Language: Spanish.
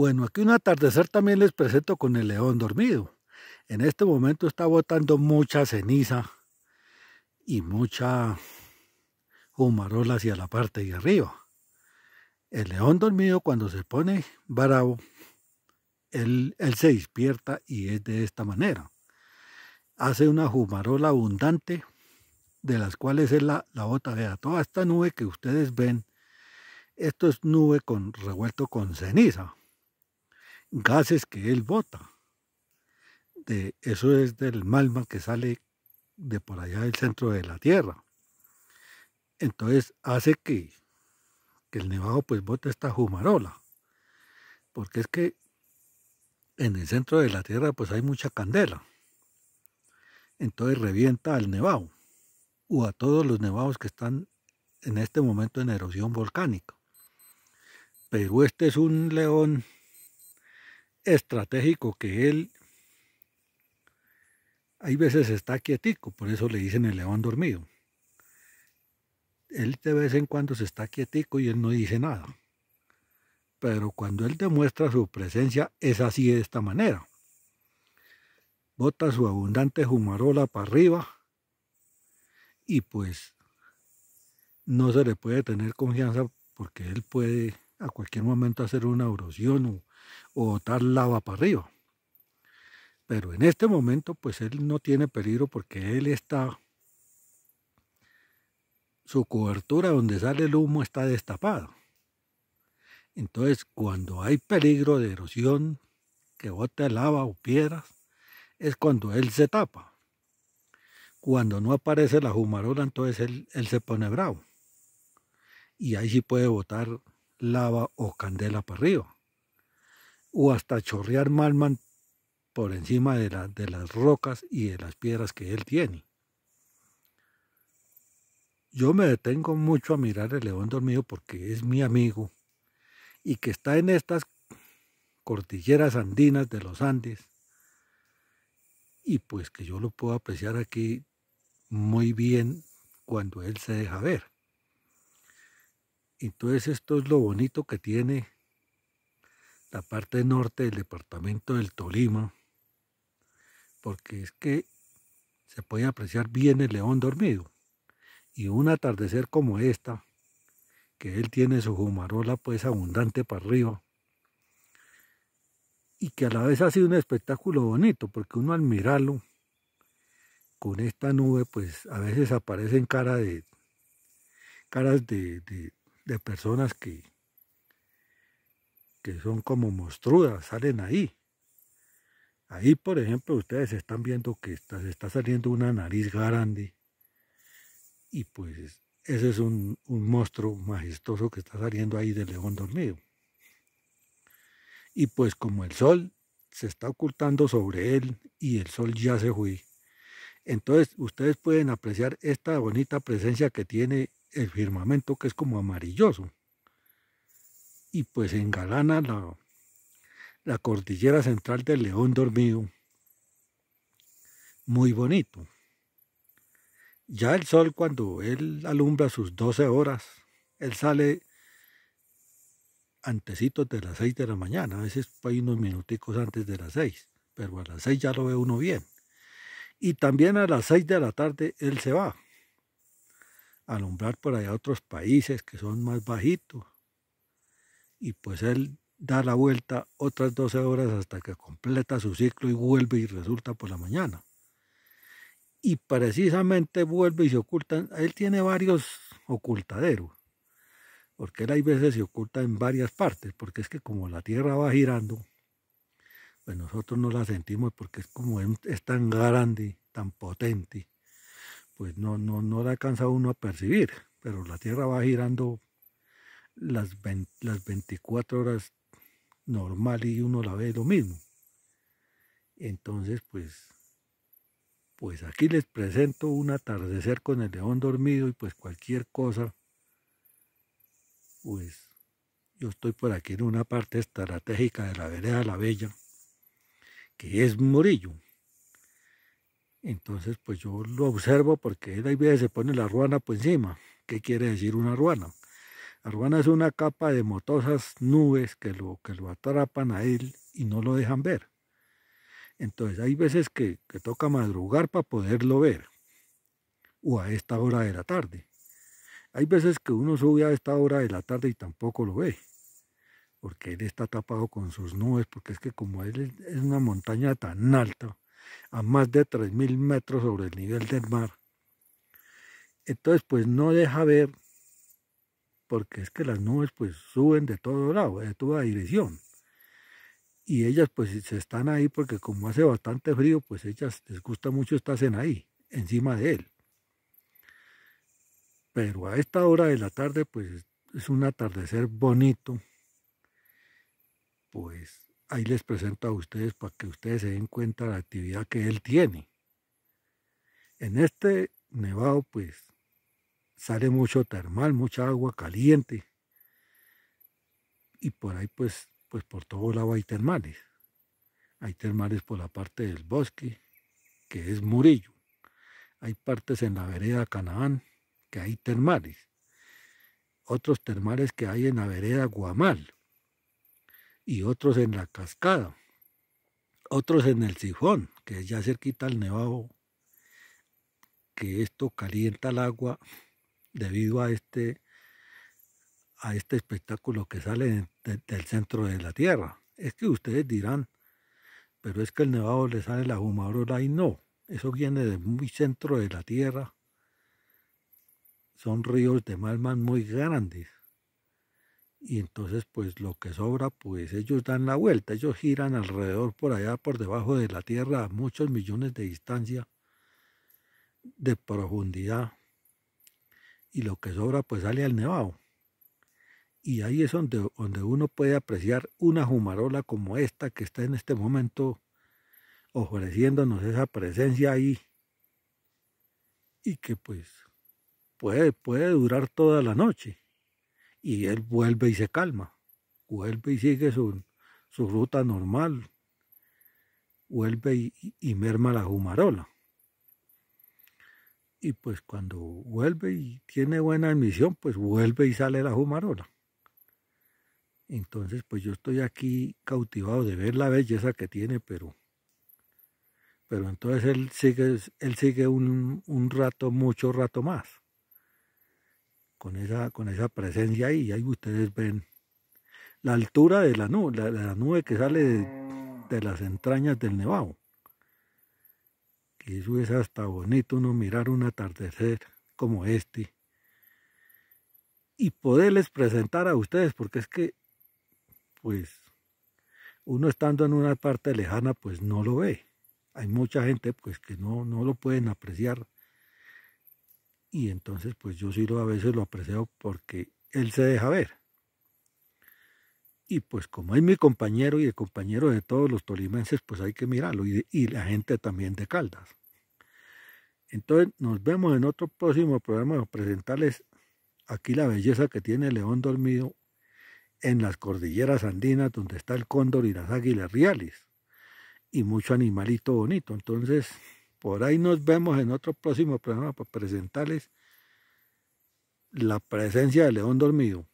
Bueno, aquí un atardecer también les presento con el león dormido. En este momento está botando mucha ceniza y mucha humarola hacia la parte de arriba. El león dormido cuando se pone bravo, él, se despierta y es de esta manera. Hace una humarola abundante, de las cuales es la, la bota vea. Toda esta nube que ustedes ven, esto es nube con, revuelto con ceniza gases que él bota. De, eso es del magma que sale de por allá del centro de la Tierra. Entonces hace que, que el nevado pues bote esta jumarola. Porque es que en el centro de la Tierra pues hay mucha candela. Entonces revienta al nevado o a todos los nevados que están en este momento en erosión volcánica. Pero este es un león estratégico que él, hay veces está quietico, por eso le dicen el león dormido. Él de vez en cuando se está quietico y él no dice nada. Pero cuando él demuestra su presencia es así de esta manera. Bota su abundante jumarola para arriba y pues no se le puede tener confianza porque él puede a cualquier momento hacer una erosión o o tal lava para arriba. Pero en este momento, pues él no tiene peligro porque él está, su cobertura donde sale el humo está destapado Entonces, cuando hay peligro de erosión, que bote lava o piedras, es cuando él se tapa. Cuando no aparece la jumarola, entonces él, él se pone bravo. Y ahí sí puede botar lava o candela para arriba o hasta chorrear Malman por encima de, las rocas y de las piedras que él tiene. Yo me detengo mucho a mirar el león dormido porque es mi amigo y que está en estas cordilleras andinas de los Andes y pues que yo lo puedo apreciar aquí muy bien cuando él se deja ver. Entonces esto es lo bonito que tiene la parte norte del departamento del Tolima, porque es que se puede apreciar bien el león dormido. Y un atardecer como esta, que él tiene su jumarola pues abundante para arriba, y que a la vez ha sido un espectáculo bonito, porque uno al mirarlo, con esta nube, pues a veces aparecen cara de, caras de personas que, que son como mostrudas, salen ahí. Ahí, por ejemplo, ustedes están viendo que está, se está saliendo una nariz grande. Y pues ese es un, un monstruo majestuoso que está saliendo ahí del león dormido. Y pues como el sol se está ocultando sobre él y el sol ya se fue. Entonces ustedes pueden apreciar esta bonita presencia que tiene el firmamento que es como amarilloso y pues engalana la, la cordillera central del León Dormido. Muy bonito. Ya el sol cuando él alumbra sus 12 horas, él sale antecitos de las 6 de la mañana, a veces hay unos minuticos antes de las 6, pero a las 6 ya lo ve uno bien. Y también a las 6 de la tarde él se va a alumbrar por allá otros países que son más bajitos y pues él da la vuelta otras 12 horas hasta que completa su ciclo y vuelve y resulta por la mañana. Y precisamente vuelve y se oculta. Él tiene varios ocultaderos, porque él hay veces se oculta en varias partes, porque es que como la Tierra va girando, pues nosotros no la sentimos porque es como es tan grande, tan potente, pues no, no, no la alcanza uno a percibir, pero la Tierra va girando las, 24 horas normal y uno la ve lo mismo. Entonces, pues, pues aquí les presento un atardecer con el león dormido y pues cualquier cosa, pues yo estoy por aquí en una parte estratégica de la vereda La Bella, que es Murillo. Entonces, pues yo lo observo porque la idea se pone la ruana por encima. ¿Qué quiere decir una ruana? La es una capa de motosas nubes que lo, que lo atrapan a él y no lo dejan ver. Entonces hay veces que, que toca madrugar para poderlo ver, o a esta hora de la tarde. Hay veces que uno sube a esta hora de la tarde y tampoco lo ve, porque él está tapado con sus nubes, porque es que como él es una montaña tan alta, a más de 3.000 metros sobre el nivel del mar, entonces pues no deja ver porque es que las nubes pues suben de todo lado, eh, de toda dirección. Y ellas pues se están ahí porque como hace bastante frío, pues ellas les gusta mucho estarse ahí, encima de él. Pero a esta hora de la tarde pues es un atardecer bonito. Pues ahí les presento a ustedes para que ustedes se den cuenta de la actividad que él tiene. En este nevado pues sale mucho termal, mucha agua caliente. Y por ahí pues, pues por todo lado hay termales. Hay termales por la parte del bosque, que es Murillo. Hay partes en la vereda Canaán que hay termales. Otros termales que hay en la vereda Guamal. Y otros en la cascada. Otros en el sifón, que es ya cerquita al nevado, que esto calienta el agua debido a este, a este espectáculo que sale del centro de la Tierra. Es que ustedes dirán, pero es que el nevado le sale la fumarola y no. Eso viene del muy centro de la Tierra. Son ríos de malman muy grandes. Y entonces, pues lo que sobra, pues ellos dan la vuelta, ellos giran alrededor por allá, por debajo de la Tierra, a muchos millones de distancia de profundidad y lo que sobra pues sale al nevado. Y ahí es donde, donde uno puede apreciar una jumarola como esta que está en este momento ofreciéndonos esa presencia ahí y que pues puede, puede durar toda la noche. Y él vuelve y se calma, vuelve y sigue su, su ruta normal, vuelve y, y merma la jumarola y pues cuando vuelve y tiene buena admisión, pues vuelve y sale la Jumarola. Entonces, pues yo estoy aquí cautivado de ver la belleza que tiene, pero, pero entonces él sigue, él sigue un, rato, mucho rato más, con esa, con esa presencia ahí. Y ahí ustedes ven la altura de la nube, la, nube que sale de, de las entrañas del nevado. Y eso es hasta bonito uno mirar un atardecer como este. Y poderles presentar a ustedes, porque es que, pues, uno estando en una parte lejana, pues no lo ve. Hay mucha gente, pues, que no, no lo pueden apreciar. Y entonces, pues yo sí lo a veces lo aprecio porque él se deja ver. Y pues como es mi compañero y el compañero de todos los tolimenses, pues hay que mirarlo. Y, la gente también de Caldas. Entonces nos vemos en otro próximo programa para presentarles aquí la belleza que tiene León dormido en las cordilleras andinas donde está el cóndor y las águilas reales y mucho animalito bonito. Entonces, por ahí nos vemos en otro próximo programa para presentarles la presencia del león dormido.